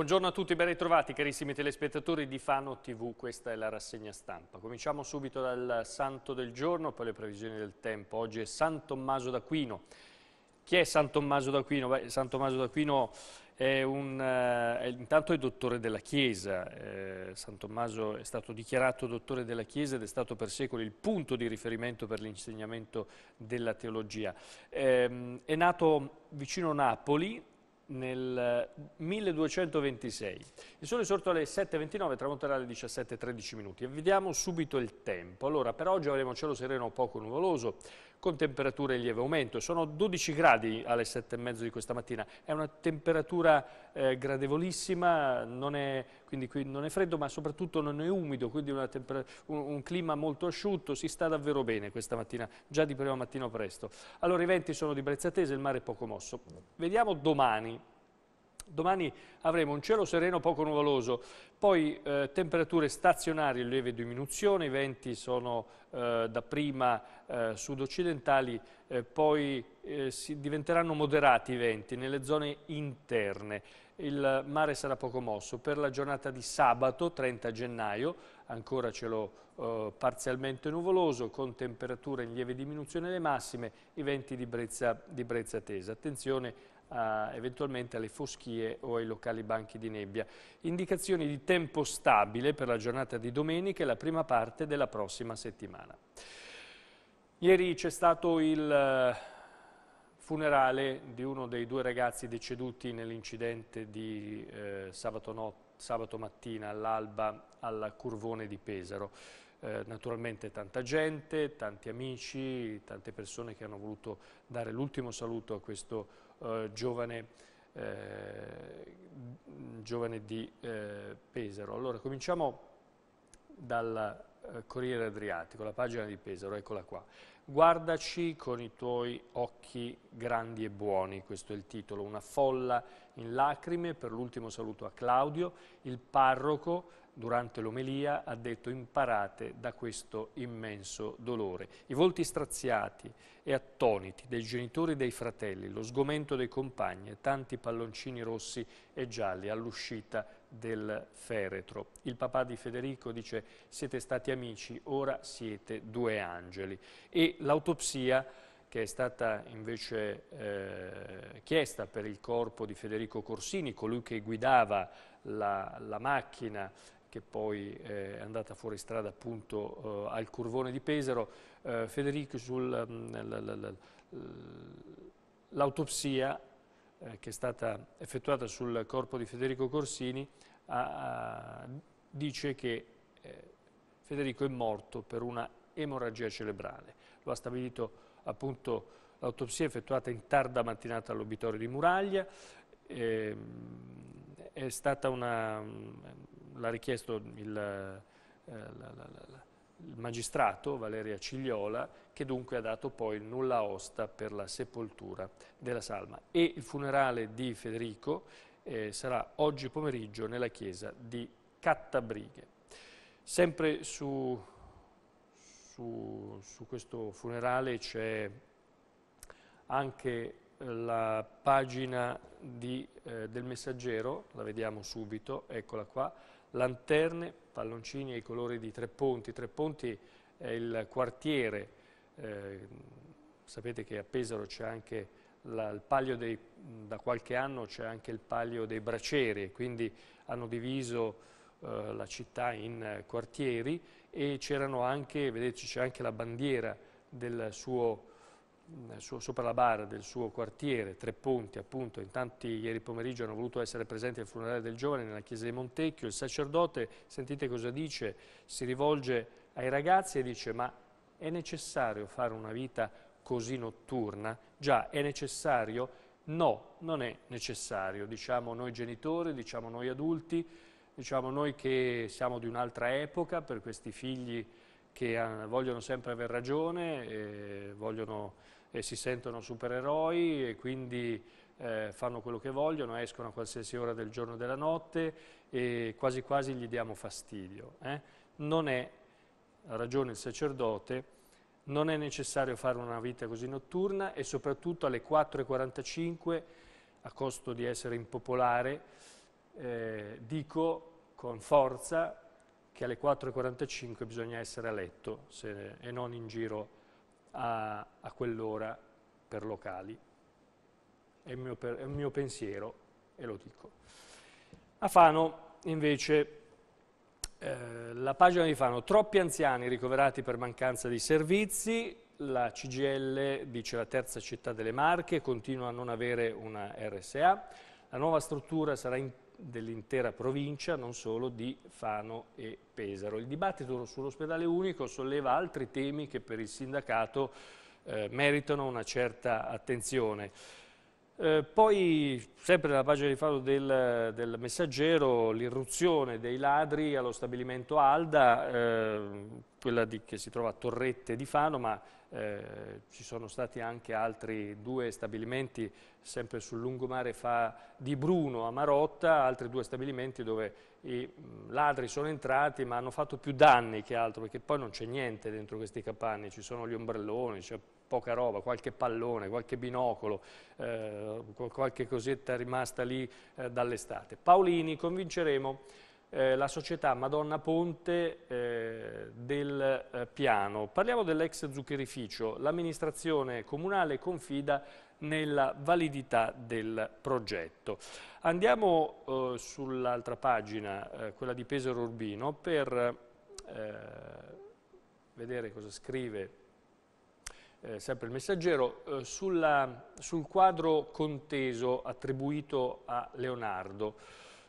Buongiorno a tutti, ben ritrovati carissimi telespettatori di Fano TV, questa è la rassegna stampa. Cominciamo subito dal santo del giorno, poi le previsioni del tempo. Oggi è San Tommaso d'Aquino. Chi è San Tommaso d'Aquino? Beh, San Tommaso d'Aquino è un, eh, intanto è dottore della Chiesa. Eh, San Tommaso è stato dichiarato dottore della Chiesa ed è stato per secoli il punto di riferimento per l'insegnamento della teologia. Eh, è nato vicino Napoli, nel 1226. Eh, il sole è sorto alle 7.29, tramonterà alle 17.13 minuti. E vediamo subito il tempo. Allora, per oggi avremo cielo sereno poco nuvoloso, con temperature in lieve aumento. Sono 12 gradi alle e mezzo di questa mattina, è una temperatura eh, gradevolissima, non è, quindi non è freddo ma soprattutto non è umido, quindi un, un, clima molto asciutto, si sta davvero bene questa mattina, già di prima mattina presto. Allora i venti sono di brezza tesa, il mare è poco mosso. Vediamo domani. Domani avremo un cielo sereno poco nuvoloso, poi eh, temperature stazionarie, lieve diminuzione, i venti sono eh, dapprima eh, sud-occidentali, eh, poi eh, diventeranno moderati i venti nelle zone interne. Il mare sarà poco mosso. Per la giornata di sabato, 30 gennaio, ancora cielo eh, parzialmente nuvoloso, con temperature in lieve diminuzione le massime, i venti di brezza, di brezza tesa. Attenzione a, eventualmente alle foschie o ai locali banchi di nebbia. Indicazioni di tempo stabile per la giornata di domenica e la prima parte della prossima settimana. Ieri c'è stato il eh, funerale di uno dei due ragazzi deceduti nell'incidente di eh, sabato, no, sabato, mattina all'alba al Curvone di Pesaro. Eh, naturalmente tanta gente, tanti amici, tante persone che hanno voluto dare l'ultimo saluto a questo eh, giovane, eh, giovane, di eh, Pesaro. Allora, cominciamo dal eh, Corriere Adriatico, la pagina di Pesaro, eccola qua. Guardaci con i tuoi occhi grandi e buoni, questo è il titolo, una folla in lacrime per l'ultimo saluto a Claudio, il parroco durante l'omelia ha detto imparate da questo immenso dolore. I volti straziati e attoniti dei genitori e dei fratelli, lo sgomento dei compagni e tanti palloncini rossi e gialli all'uscita del feretro. Il papà di Federico dice siete stati amici, ora siete due angeli. E l'autopsia che è stata invece eh, chiesta per il corpo di Federico Corsini, colui che guidava la, la macchina che poi eh, è andata fuori strada appunto eh, al curvone di Pesaro, eh, Federico sull'autopsia mm, eh, che è stata effettuata sul corpo di Federico Corsini a, a, dice che eh, Federico è morto per una emorragia cerebrale. Lo ha stabilito appunto l'autopsia effettuata in tarda mattinata all'obitorio di Muraglia. Eh, è stata una... l'ha richiesto il... Eh, la, la, la, il magistrato Valeria Cigliola, che dunque ha dato poi il nulla osta per la sepoltura della salma. E il funerale di Federico eh, sarà oggi pomeriggio nella chiesa di Cattabrighe. Sempre su, su, su questo funerale c'è anche la pagina di, eh, del messaggero, la vediamo subito, eccola qua, lanterne, palloncini ai colori di Tre Ponti. Tre Ponti è il quartiere, eh, sapete che a Pesaro c'è anche la, il palio dei, da qualche anno c'è anche il palio dei braceri, quindi hanno diviso eh, la città in eh, quartieri e c'erano anche, vedete c'è anche la bandiera del suo suo, sopra la bara del suo quartiere, Tre Ponti appunto, in tanti ieri pomeriggio hanno voluto essere presenti al funerale del giovane nella chiesa di Montecchio, il sacerdote, sentite cosa dice, si rivolge ai ragazzi e dice ma è necessario fare una vita così notturna? Già, è necessario? No, non è necessario, diciamo noi genitori, diciamo noi adulti, diciamo noi che siamo di un'altra epoca per questi figli che eh, vogliono sempre aver ragione, eh, vogliono e si sentono supereroi e quindi eh, fanno quello che vogliono, escono a qualsiasi ora del giorno o della notte e quasi quasi gli diamo fastidio. Eh? Non è, ha ragione il sacerdote, non è necessario fare una vita così notturna e soprattutto alle 4.45, a costo di essere impopolare, eh, dico con forza che alle 4.45 bisogna essere a letto se, e non in giro a, a quell'ora per locali. È il, mio, è il mio pensiero e lo dico. A Fano invece eh, la pagina di Fano, troppi anziani ricoverati per mancanza di servizi, la CGL dice la terza città delle Marche, continua a non avere una RSA, la nuova struttura sarà in dell'intera provincia, non solo di Fano e Pesaro. Il dibattito sull'ospedale unico solleva altri temi che per il sindacato eh, meritano una certa attenzione. Eh, poi, sempre nella pagina di Faro del, del, Messaggero, l'irruzione dei ladri allo stabilimento Alda, eh, quella di, che si trova a Torrette di Fano, ma eh, ci sono stati anche altri due stabilimenti, sempre sul lungomare fa di Bruno a Marotta, altri due stabilimenti dove i ladri sono entrati ma hanno fatto più danni che altro, perché poi non c'è niente dentro questi capanni, ci sono gli ombrelloni, c'è poca roba, qualche pallone, qualche binocolo, eh, qualche cosetta rimasta lì eh, dall'estate. Paolini, convinceremo eh, la società Madonna Ponte eh, del eh, piano. Parliamo dell'ex zuccherificio. L'amministrazione comunale confida nella validità del progetto. Andiamo eh, sull'altra pagina, quella di Pesaro Urbino, per vedere cosa scrive eh, sempre il messaggero, eh, sulla, sul quadro conteso attribuito a Leonardo.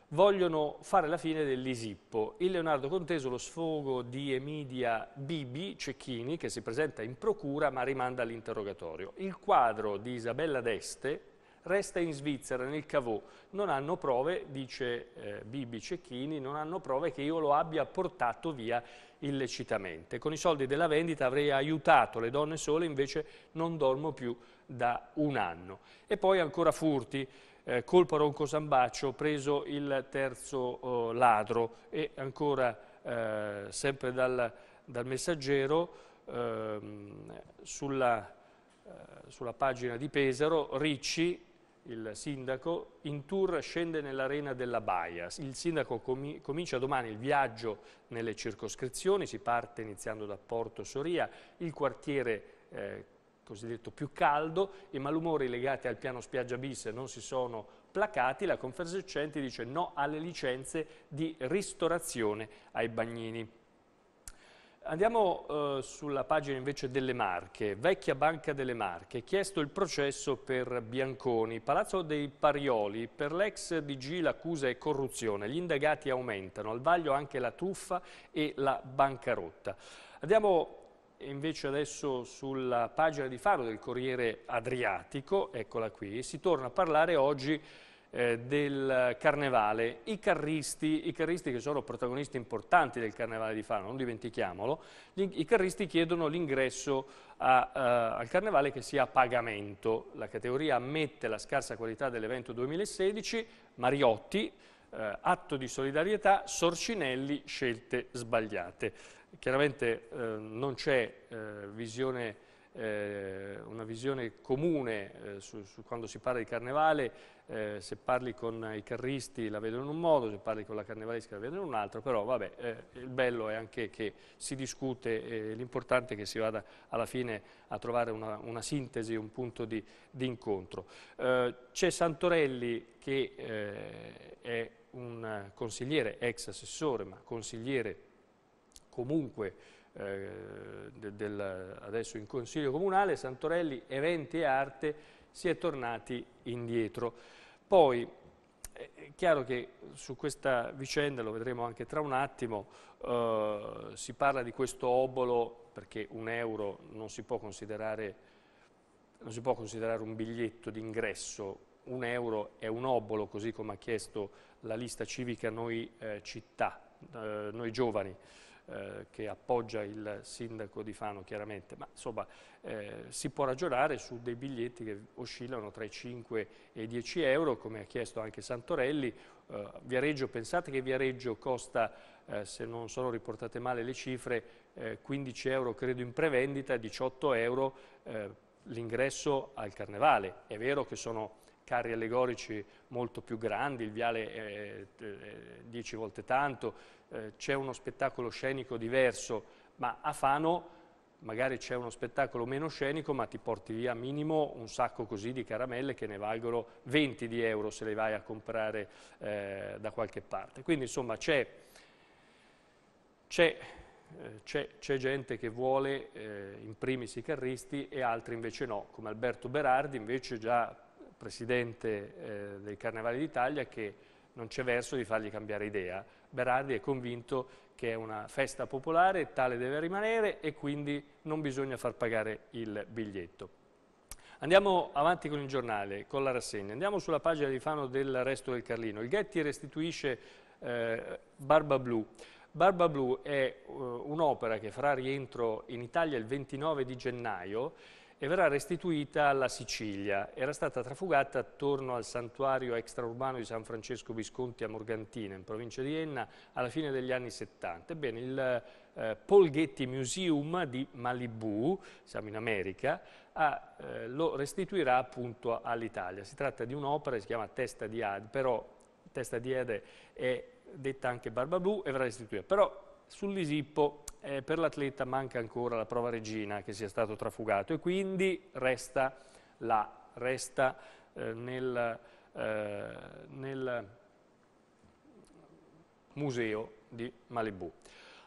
Vogliono fare la fine dell'Isippo. Il Leonardo Conteso, lo sfogo di Emidia Bibi Cecchini, che si presenta in procura ma rimanda all'interrogatorio. Il quadro di Isabella d'Este resta in Svizzera, nel Cavò. Non hanno prove, dice eh, Bibi Cecchini, non hanno prove che io lo abbia portato via illecitamente. Con i soldi della vendita avrei aiutato le donne sole, invece non dormo più da un anno. E poi ancora furti, eh, colpo a Ronco Sambaccio, preso il terzo eh, ladro e ancora eh, sempre dal, dal messaggero ehm, sulla, eh, sulla pagina di Pesaro, Ricci il sindaco, in tour scende nell'arena della Baia. Il sindaco com comincia domani il viaggio nelle circoscrizioni, si parte iniziando da Porto Soria, il quartiere eh, cosiddetto più caldo, i malumori legati al piano spiaggia bis non si sono placati, la Confersercenti dice no alle licenze di ristorazione ai bagnini. Andiamo eh, sulla pagina invece delle Marche, vecchia banca delle Marche, chiesto il processo per Bianconi, Palazzo dei Parioli, per l'ex DG l'accusa è corruzione, gli indagati aumentano, al vaglio anche la truffa e la bancarotta. Andiamo invece adesso sulla pagina di Faro del Corriere Adriatico, eccola qui, si torna a parlare oggi eh, del carnevale, i carristi, i carristi, che sono protagonisti importanti del carnevale di Fano, non dimentichiamolo, gli, i carristi chiedono l'ingresso eh, al carnevale che sia a pagamento. La categoria ammette la scarsa qualità dell'evento 2016, Mariotti, eh, atto di solidarietà, Sorcinelli, scelte sbagliate. Chiaramente eh, non c'è eh, visione eh, una visione comune eh, su, su, quando si parla di carnevale eh, se parli con i carristi la vedono in un modo, se parli con la carnevalesca la vedono in un altro, però vabbè, eh, il bello è anche che si discute, eh, l'importante è che si vada alla fine a trovare una, una sintesi, un punto di, di incontro. Eh, c'è Santorelli che eh, è un consigliere, ex assessore, ma consigliere comunque eh, del, del, adesso in Consiglio Comunale, Santorelli, eventi e arte, si è tornati indietro. Poi, è chiaro che su questa vicenda, lo vedremo anche tra un attimo, eh, si parla di questo obolo perché un euro non si può considerare, non si può considerare un biglietto d'ingresso, un euro è un obolo, così come ha chiesto la lista civica Noi eh, Città, eh, Noi Giovani. Eh, che appoggia il sindaco di Fano chiaramente, ma insomma eh, si può ragionare su dei biglietti che oscillano tra i 5 e i 10 euro, come ha chiesto anche Santorelli. Eh, Viareggio, pensate che Viareggio costa, eh, se non sono riportate male le cifre, 15 eh, euro credo in prevendita, 18 euro l'ingresso al carnevale. È vero che sono carri allegorici molto più grandi, il viale è dieci volte tanto, eh, c'è uno spettacolo scenico diverso, ma a Fano magari c'è uno spettacolo meno scenico ma ti porti via minimo un sacco così di caramelle che ne valgono 20 di euro se le vai a comprare eh, da qualche parte. Quindi insomma eh, c'è, gente che vuole eh, in primis i carristi e altri invece no, come Alberto Berardi invece già presidente eh, dei Carnevali d'Italia che non c'è verso di fargli cambiare idea. Berardi è convinto che è una festa popolare, tale deve rimanere e quindi non bisogna far pagare il biglietto. Andiamo avanti con il giornale, con la rassegna. Andiamo sulla pagina di Fano del Resto del Carlino. Il Ghetti restituisce eh, Barba Blu. Barba Blu è uh, un'opera che farà rientro in Italia il 29 di gennaio e verrà restituita alla Sicilia. Era stata trafugata attorno al santuario extraurbano di San Francesco Visconti a Morgantina, in provincia di Enna, alla fine degli anni 70. Ebbene, il eh, Paul Getty Museum di Malibu, siamo in America, a, eh, lo restituirà appunto all'Italia. Si tratta di un'opera, si chiama Testa di Ade, però Testa di Ade è detta anche Barba Blu e verrà restituita. Però sull'Isippo eh, per l'atleta manca ancora la prova regina che sia stato trafugato e quindi resta là, resta eh, nel, eh, nel museo di Malibu.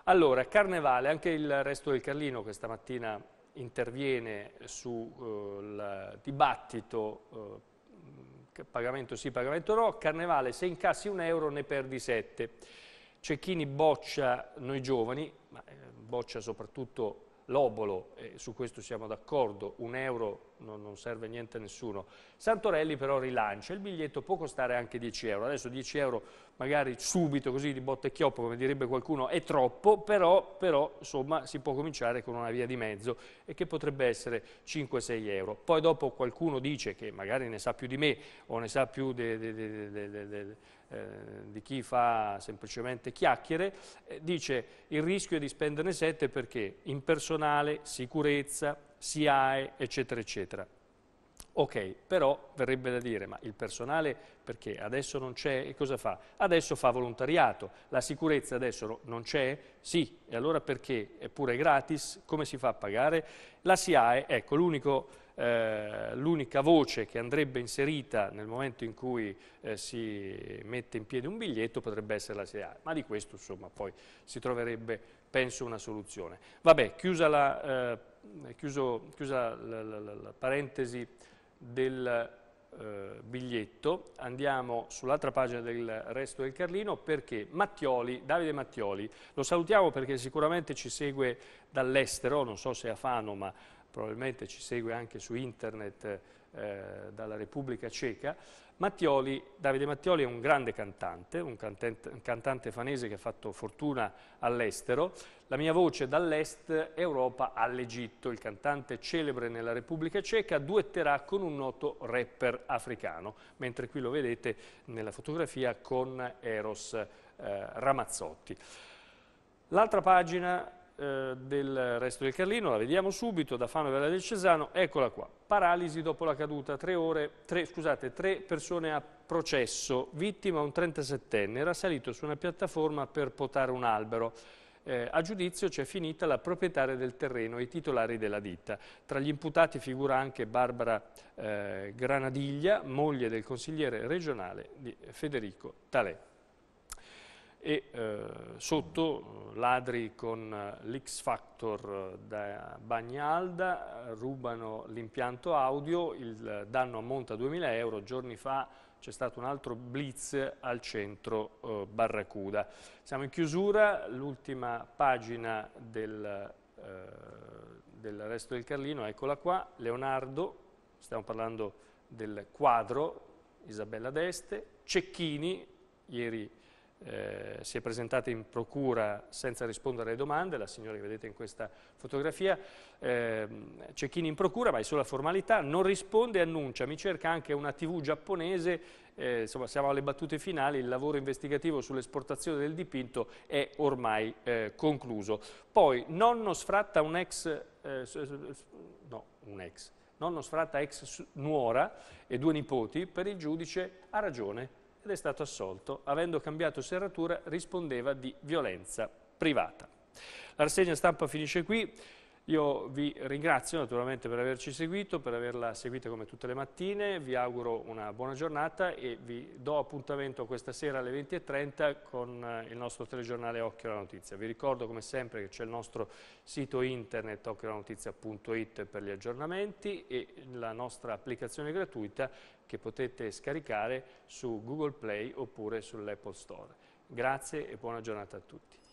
Allora, Carnevale, anche il resto del Carlino questa mattina interviene sul eh, dibattito eh, pagamento sì, pagamento no, Carnevale se incassi un euro ne perdi sette. Cecchini boccia noi giovani, ma eh, boccia soprattutto l'obolo, e su questo siamo d'accordo, un euro non, non serve niente a nessuno. Santorelli però rilancia, il biglietto può costare anche 10 euro, adesso 10 euro magari subito così di botte e chioppo come direbbe qualcuno è troppo, però, però insomma si può cominciare con una via di mezzo e che potrebbe essere 5-6 euro. Poi dopo qualcuno dice che magari ne sa più di me o ne sa più de, de, de, eh, di chi fa semplicemente chiacchiere, eh, dice il rischio è di spenderne 7 perché in personale, sicurezza, SIAE, eccetera, eccetera. Ok, però verrebbe da dire, ma il personale perché adesso non c'è e cosa fa? Adesso fa volontariato, la sicurezza adesso non c'è? Sì, e allora perché? Eppure è gratis, come si fa a pagare? La SIAE, ecco, l'unico... Eh, l'unica voce che andrebbe inserita nel momento in cui eh, si mette in piedi un biglietto potrebbe essere la SIAE, ma di questo insomma poi si troverebbe penso una soluzione. Vabbè, chiusa la, eh, chiuso, chiusa la, la, la parentesi del eh, biglietto, andiamo sull'altra pagina del resto del Carlino perché Mattioli, Davide Mattioli, lo salutiamo perché sicuramente ci segue dall'estero, non so se a Fano ma probabilmente ci segue anche su internet eh, dalla Repubblica Ceca, Mattioli, Davide Mattioli è un grande cantante, un, cantante, un cantante fanese che ha fatto fortuna all'estero. La mia voce dall'est Europa all'Egitto. Il cantante celebre nella Repubblica Ceca duetterà con un noto rapper africano, mentre qui lo vedete nella fotografia con Eros eh, Ramazzotti. L'altra pagina eh, del resto del Carlino, la vediamo subito, da Fano Vella del Cesano, eccola qua, paralisi dopo la caduta, tre, ore, tre, scusate, tre persone a processo, vittima un 37enne, era salito su una piattaforma per potare un albero. Eh, a giudizio c'è finita la proprietaria del terreno e i titolari della ditta. Tra gli imputati figura anche Barbara eh, Granadiglia, moglie del consigliere regionale di Federico Talè e eh, sotto ladri con eh, l'X Factor eh, da Bagnalda rubano l'impianto audio, il danno ammonta a 2.000 euro, giorni fa c'è stato un altro blitz al centro eh, Barracuda. Siamo in chiusura, l'ultima pagina del, eh, del resto del Carlino, eccola qua, Leonardo, stiamo parlando del quadro, Isabella D'Este, Cecchini, ieri eh, si è presentata in procura senza rispondere alle domande, la signora che vedete in questa fotografia, eh, Cecchini in procura, ma è solo formalità, non risponde e annuncia, mi cerca anche una tv giapponese, eh, insomma siamo alle battute finali, il lavoro investigativo sull'esportazione del dipinto è ormai eh, concluso. Poi nonno sfratta un ex, eh, no un ex, nonno sfratta ex nuora e due nipoti, per il giudice ha ragione ed è stato assolto, avendo cambiato serratura rispondeva di violenza privata. La rassegna stampa finisce qui. Io vi ringrazio naturalmente per averci seguito, per averla seguita come tutte le mattine, vi auguro una buona giornata e vi do appuntamento questa sera alle 20.30 con eh, il nostro telegiornale Occhio alla Notizia. Vi ricordo come sempre che c'è il nostro sito internet occhiolanotizia.it per gli aggiornamenti e la nostra applicazione gratuita che potete scaricare su Google Play oppure sull'Apple Store. Grazie e buona giornata a tutti.